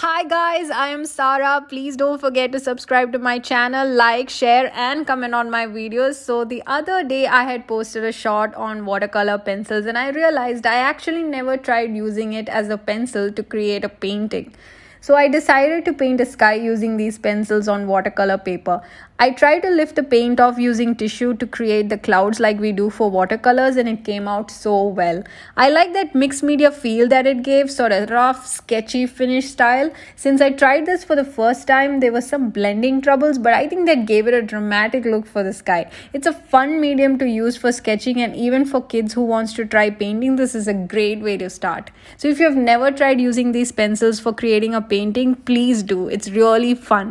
Hi guys, I am Sara. Please don't forget to subscribe to my channel, like, share and comment on my videos. So the other day I had posted a shot on watercolor pencils and I realized I actually never tried using it as a pencil to create a painting. So I decided to paint a sky using these pencils on watercolor paper. I tried to lift the paint off using tissue to create the clouds like we do for watercolors and it came out so well. I like that mixed media feel that it gave, sort of rough, sketchy finish style. Since I tried this for the first time, there were some blending troubles, but I think that gave it a dramatic look for the sky. It's a fun medium to use for sketching and even for kids who wants to try painting, this is a great way to start. So if you have never tried using these pencils for creating a painting please do it's really fun